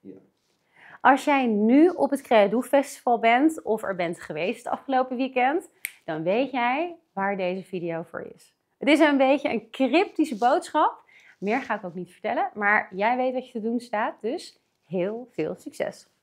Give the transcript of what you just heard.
Ja. Als jij nu op het Creadoe Festival bent of er bent geweest het afgelopen weekend, dan weet jij waar deze video voor is. Het is een beetje een cryptische boodschap. Meer ga ik ook niet vertellen, maar jij weet wat je te doen staat, dus heel veel succes!